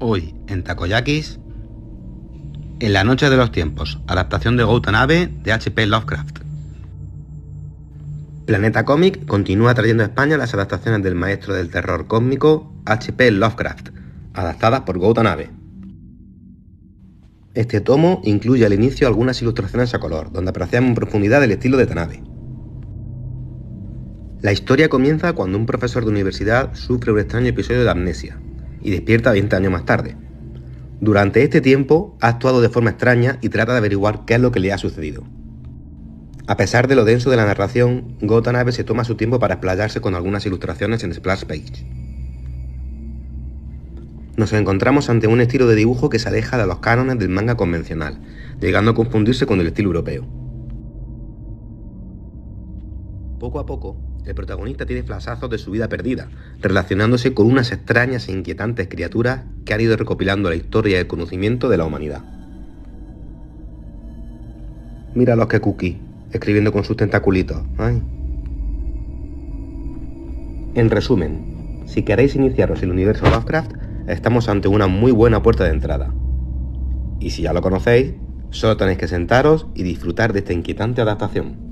hoy en Takoyakis. En la noche de los tiempos, adaptación de Nave de H.P. Lovecraft. Planeta Comic continúa trayendo a España las adaptaciones del maestro del terror cósmico H.P. Lovecraft, adaptadas por Nave. Este tomo incluye al inicio algunas ilustraciones a color, donde apreciamos en profundidad el estilo de Tanabe. La historia comienza cuando un profesor de universidad sufre un extraño episodio de amnesia, y despierta 20 años más tarde. Durante este tiempo ha actuado de forma extraña y trata de averiguar qué es lo que le ha sucedido. A pesar de lo denso de la narración, Gotanabe se toma su tiempo para explayarse con algunas ilustraciones en Splash Page. Nos encontramos ante un estilo de dibujo que se aleja de los cánones del manga convencional, llegando a confundirse con el estilo europeo. Poco a poco, el protagonista tiene flasazos de su vida perdida, relacionándose con unas extrañas e inquietantes criaturas que han ido recopilando la historia y el conocimiento de la humanidad. Mira los que cookie, escribiendo con sus tentaculitos. En resumen, si queréis iniciaros en el universo Lovecraft, estamos ante una muy buena puerta de entrada. Y si ya lo conocéis, solo tenéis que sentaros y disfrutar de esta inquietante adaptación.